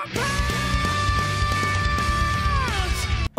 my pain!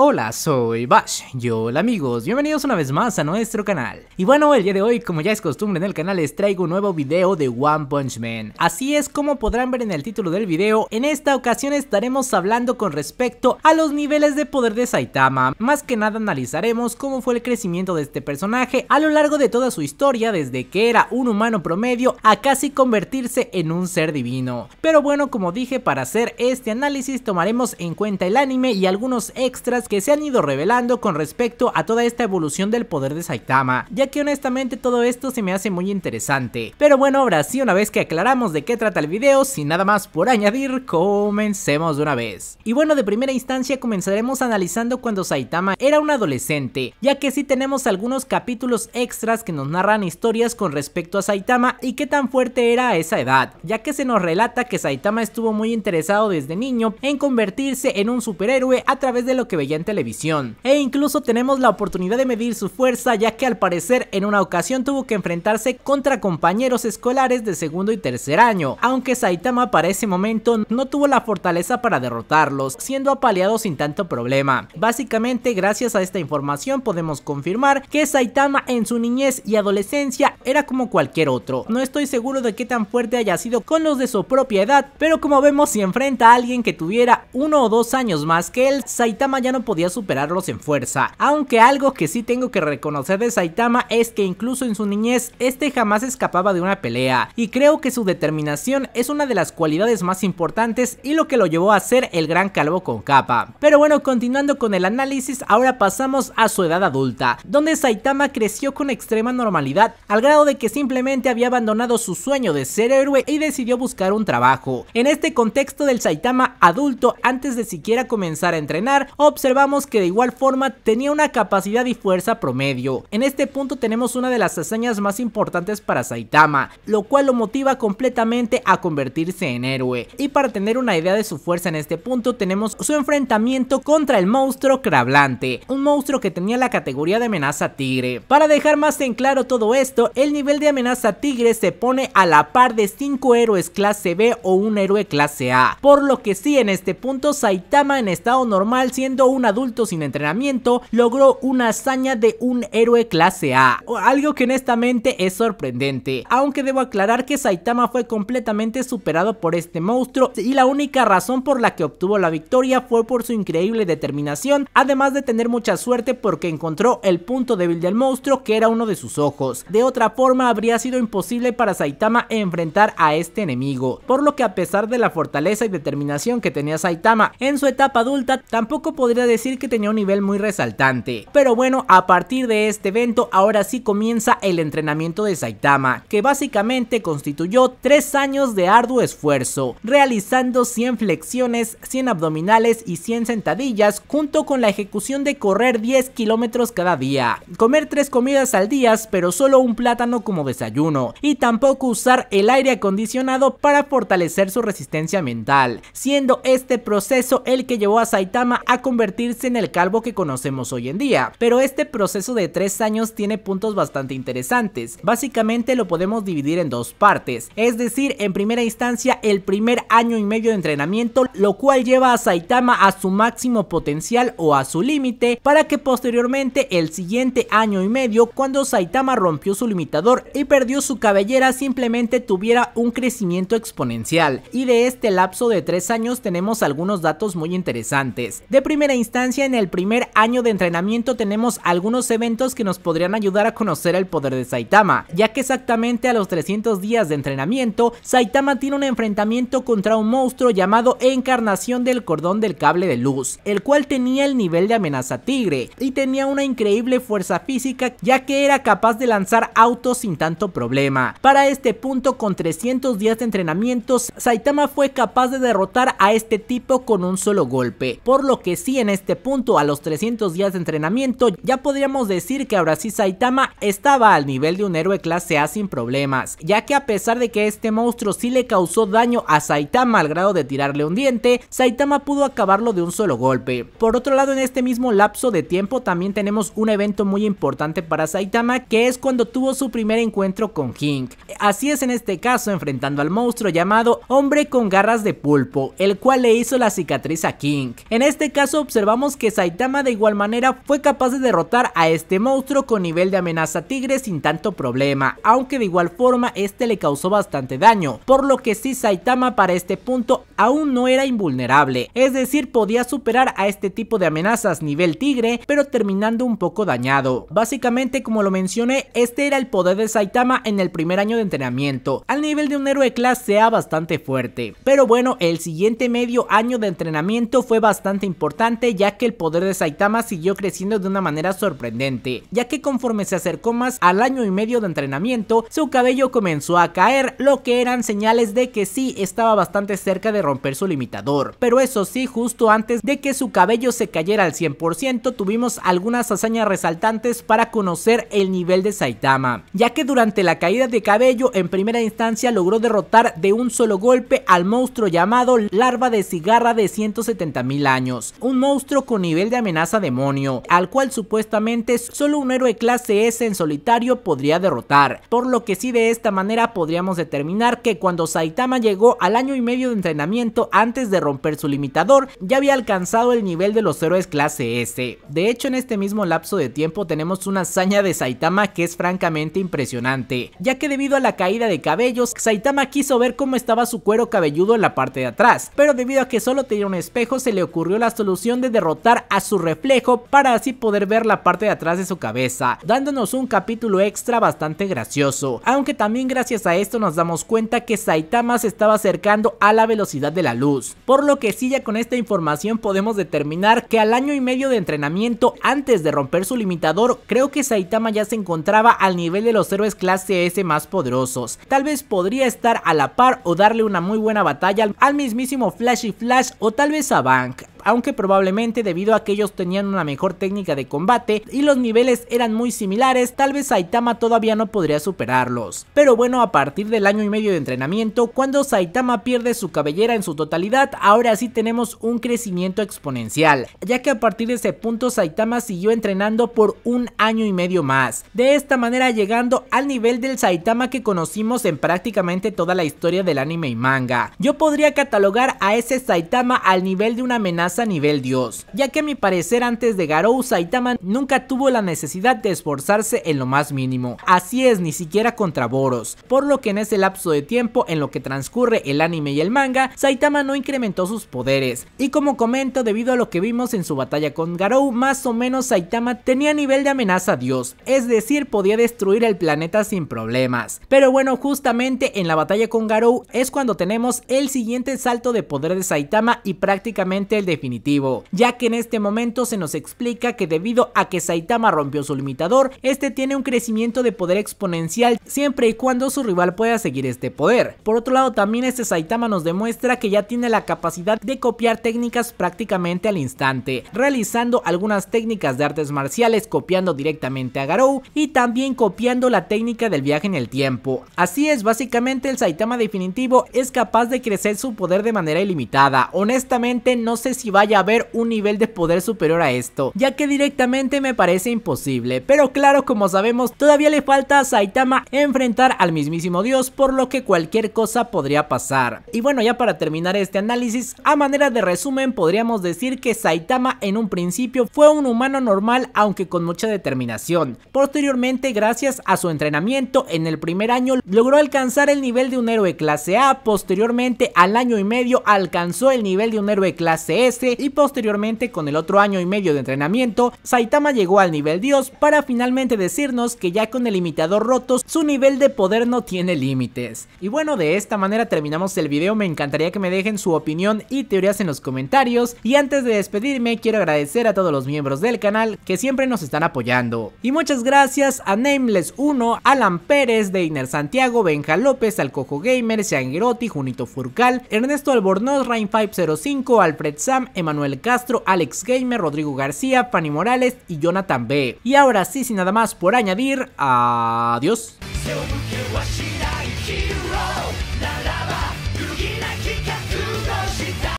Hola, soy Bash, yo hola amigos, bienvenidos una vez más a nuestro canal. Y bueno, el día de hoy, como ya es costumbre en el canal, les traigo un nuevo video de One Punch Man. Así es como podrán ver en el título del video, en esta ocasión estaremos hablando con respecto a los niveles de poder de Saitama. Más que nada analizaremos cómo fue el crecimiento de este personaje a lo largo de toda su historia, desde que era un humano promedio a casi convertirse en un ser divino. Pero bueno, como dije, para hacer este análisis tomaremos en cuenta el anime y algunos extras que se han ido revelando con respecto a toda esta evolución del poder de Saitama, ya que honestamente todo esto se me hace muy interesante. Pero bueno, ahora sí, una vez que aclaramos de qué trata el video, sin nada más por añadir, comencemos de una vez. Y bueno, de primera instancia comenzaremos analizando cuando Saitama era un adolescente, ya que sí tenemos algunos capítulos extras que nos narran historias con respecto a Saitama y qué tan fuerte era a esa edad, ya que se nos relata que Saitama estuvo muy interesado desde niño en convertirse en un superhéroe a través de lo que veía en televisión. E incluso tenemos la oportunidad de medir su fuerza ya que al parecer en una ocasión tuvo que enfrentarse contra compañeros escolares de segundo y tercer año, aunque Saitama para ese momento no tuvo la fortaleza para derrotarlos, siendo apaleado sin tanto problema. Básicamente gracias a esta información podemos confirmar que Saitama en su niñez y adolescencia era como cualquier otro. No estoy seguro de qué tan fuerte haya sido con los de su propia edad, pero como vemos si enfrenta a alguien que tuviera uno o dos años más que él, Saitama ya no podía superarlos en fuerza. Aunque algo que sí tengo que reconocer de Saitama es que incluso en su niñez este jamás escapaba de una pelea y creo que su determinación es una de las cualidades más importantes y lo que lo llevó a ser el gran calvo con capa. Pero bueno, continuando con el análisis, ahora pasamos a su edad adulta, donde Saitama creció con extrema normalidad al grado de que simplemente había abandonado su sueño de ser héroe y decidió buscar un trabajo. En este contexto del Saitama adulto, antes de siquiera comenzar a entrenar, observó observamos que de igual forma tenía una capacidad y fuerza promedio. En este punto tenemos una de las hazañas más importantes para Saitama, lo cual lo motiva completamente a convertirse en héroe. Y para tener una idea de su fuerza en este punto tenemos su enfrentamiento contra el monstruo Crablante, un monstruo que tenía la categoría de amenaza tigre. Para dejar más en claro todo esto, el nivel de amenaza tigre se pone a la par de 5 héroes clase B o un héroe clase A, por lo que sí en este punto Saitama en estado normal siendo un adulto sin entrenamiento logró una hazaña de un héroe clase A, algo que honestamente es sorprendente, aunque debo aclarar que Saitama fue completamente superado por este monstruo y la única razón por la que obtuvo la victoria fue por su increíble determinación, además de tener mucha suerte porque encontró el punto débil del monstruo que era uno de sus ojos, de otra forma habría sido imposible para Saitama enfrentar a este enemigo, por lo que a pesar de la fortaleza y determinación que tenía Saitama en su etapa adulta, tampoco podría decir que tenía un nivel muy resaltante. Pero bueno, a partir de este evento ahora sí comienza el entrenamiento de Saitama, que básicamente constituyó 3 años de arduo esfuerzo, realizando 100 flexiones, 100 abdominales y 100 sentadillas, junto con la ejecución de correr 10 kilómetros cada día, comer 3 comidas al día, pero solo un plátano como desayuno, y tampoco usar el aire acondicionado para fortalecer su resistencia mental, siendo este proceso el que llevó a Saitama a convertir en el calvo que conocemos hoy en día, pero este proceso de tres años tiene puntos bastante interesantes. Básicamente lo podemos dividir en dos partes, es decir, en primera instancia el primer año y medio de entrenamiento, lo cual lleva a Saitama a su máximo potencial o a su límite, para que posteriormente el siguiente año y medio, cuando Saitama rompió su limitador y perdió su cabellera, simplemente tuviera un crecimiento exponencial. Y de este lapso de tres años tenemos algunos datos muy interesantes. De primera instancia, en el primer año de entrenamiento tenemos algunos eventos que nos podrían ayudar a conocer el poder de Saitama, ya que exactamente a los 300 días de entrenamiento, Saitama tiene un enfrentamiento contra un monstruo llamado Encarnación del Cordón del Cable de Luz, el cual tenía el nivel de amenaza tigre, y tenía una increíble fuerza física ya que era capaz de lanzar autos sin tanto problema. Para este punto, con 300 días de entrenamientos, Saitama fue capaz de derrotar a este tipo con un solo golpe, por lo que sí en este este punto, a los 300 días de entrenamiento, ya podríamos decir que ahora sí Saitama estaba al nivel de un héroe clase A sin problemas, ya que a pesar de que este monstruo sí le causó daño a Saitama al grado de tirarle un diente, Saitama pudo acabarlo de un solo golpe. Por otro lado, en este mismo lapso de tiempo también tenemos un evento muy importante para Saitama, que es cuando tuvo su primer encuentro con King Así es en este caso, enfrentando al monstruo llamado Hombre con Garras de Pulpo, el cual le hizo la cicatriz a King. En este caso observamos VAMOS que Saitama de igual manera fue capaz de derrotar a este monstruo con nivel de amenaza tigre sin tanto problema, aunque de igual forma este le causó bastante daño, por lo que sí, Saitama para este punto aún no era invulnerable, es decir podía superar a este tipo de amenazas nivel tigre, pero terminando un poco dañado. Básicamente como lo mencioné, este era el poder de Saitama en el primer año de entrenamiento, al nivel de un héroe clase SEA bastante fuerte. Pero bueno, el siguiente medio año de entrenamiento fue bastante importante ya que el poder de Saitama siguió creciendo de una manera sorprendente, ya que conforme se acercó más al año y medio de entrenamiento, su cabello comenzó a caer, lo que eran señales de que sí estaba bastante cerca de romper su limitador. Pero eso sí, justo antes de que su cabello se cayera al 100%, tuvimos algunas hazañas resaltantes para conocer el nivel de Saitama, ya que durante la caída de cabello en primera instancia logró derrotar de un solo golpe al monstruo llamado larva de cigarra de 170 mil años, un monstruo con nivel de amenaza demonio, al cual supuestamente solo un héroe clase S en solitario podría derrotar, por lo que sí de esta manera podríamos determinar que cuando Saitama llegó al año y medio de entrenamiento antes de romper su limitador, ya había alcanzado el nivel de los héroes clase S. De hecho en este mismo lapso de tiempo tenemos una hazaña de Saitama que es francamente impresionante, ya que debido a la caída de cabellos, Saitama quiso ver cómo estaba su cuero cabelludo en la parte de atrás, pero debido a que solo tenía un espejo se le ocurrió la solución de derrotar a su reflejo para así poder ver la parte de atrás de su cabeza, dándonos un capítulo extra bastante gracioso, aunque también gracias a esto nos damos cuenta que Saitama se estaba acercando a la velocidad de la luz, por lo que si ya con esta información podemos determinar que al año y medio de entrenamiento antes de romper su limitador, creo que Saitama ya se encontraba al nivel de los héroes clase S más poderosos, tal vez podría estar a la par o darle una muy buena batalla al mismísimo Flashy Flash o tal vez a Bank, aunque probablemente debido a que ellos tenían una mejor técnica de combate y los niveles eran muy similares, tal vez Saitama todavía no podría superarlos. Pero bueno, a partir del año y medio de entrenamiento, cuando Saitama pierde su cabellera en su totalidad, ahora sí tenemos un crecimiento exponencial, ya que a partir de ese punto Saitama siguió entrenando por un año y medio más, de esta manera llegando al nivel del Saitama que conocimos en prácticamente toda la historia del anime y manga. Yo podría catalogar a ese Saitama al nivel de una amenaza a nivel dios, ya que a mi parecer antes de Garou Saitama nunca tuvo la necesidad de esforzarse en lo más mínimo, así es ni siquiera contra Boros, por lo que en ese lapso de tiempo en lo que transcurre el anime y el manga, Saitama no incrementó sus poderes, y como comento debido a lo que vimos en su batalla con Garou, más o menos Saitama tenía nivel de amenaza dios, es decir podía destruir el planeta sin problemas, pero bueno justamente en la batalla con Garou es cuando tenemos el siguiente salto de poder de Saitama y prácticamente el de definitivo, ya que en este momento se nos explica que debido a que Saitama rompió su limitador, este tiene un crecimiento de poder exponencial siempre y cuando su rival pueda seguir este poder. Por otro lado también este Saitama nos demuestra que ya tiene la capacidad de copiar técnicas prácticamente al instante, realizando algunas técnicas de artes marciales copiando directamente a Garou y también copiando la técnica del viaje en el tiempo. Así es, básicamente el Saitama definitivo es capaz de crecer su poder de manera ilimitada. Honestamente no sé si vaya a haber un nivel de poder superior a esto, ya que directamente me parece imposible. Pero claro, como sabemos, todavía le falta a Saitama enfrentar al mismísimo dios, por lo que cualquier cosa podría pasar. Y bueno, ya para terminar este análisis, a manera de resumen podríamos decir que Saitama en un principio fue un humano normal aunque con mucha determinación. Posteriormente, gracias a su entrenamiento en el primer año, logró alcanzar el nivel de un héroe clase A, posteriormente al año y medio alcanzó el nivel de un héroe clase S, y posteriormente con el otro año y medio de entrenamiento, Saitama llegó al nivel Dios para finalmente decirnos que ya con el imitador rotos su nivel de poder no tiene límites. Y bueno, de esta manera terminamos el video, me encantaría que me dejen su opinión y teorías en los comentarios y antes de despedirme quiero agradecer a todos los miembros del canal que siempre nos están apoyando. Y muchas gracias a Nameless1, Alan Pérez, Deiner Santiago, Benja López, Alcojo Gamer, Seanguerotti, Junito Furcal, Ernesto Albornoz, Rain505, Alfred Sam, Emanuel Castro, Alex Gamer, Rodrigo García, Fanny Morales y Jonathan B. Y ahora sí, sin nada más por añadir, adiós.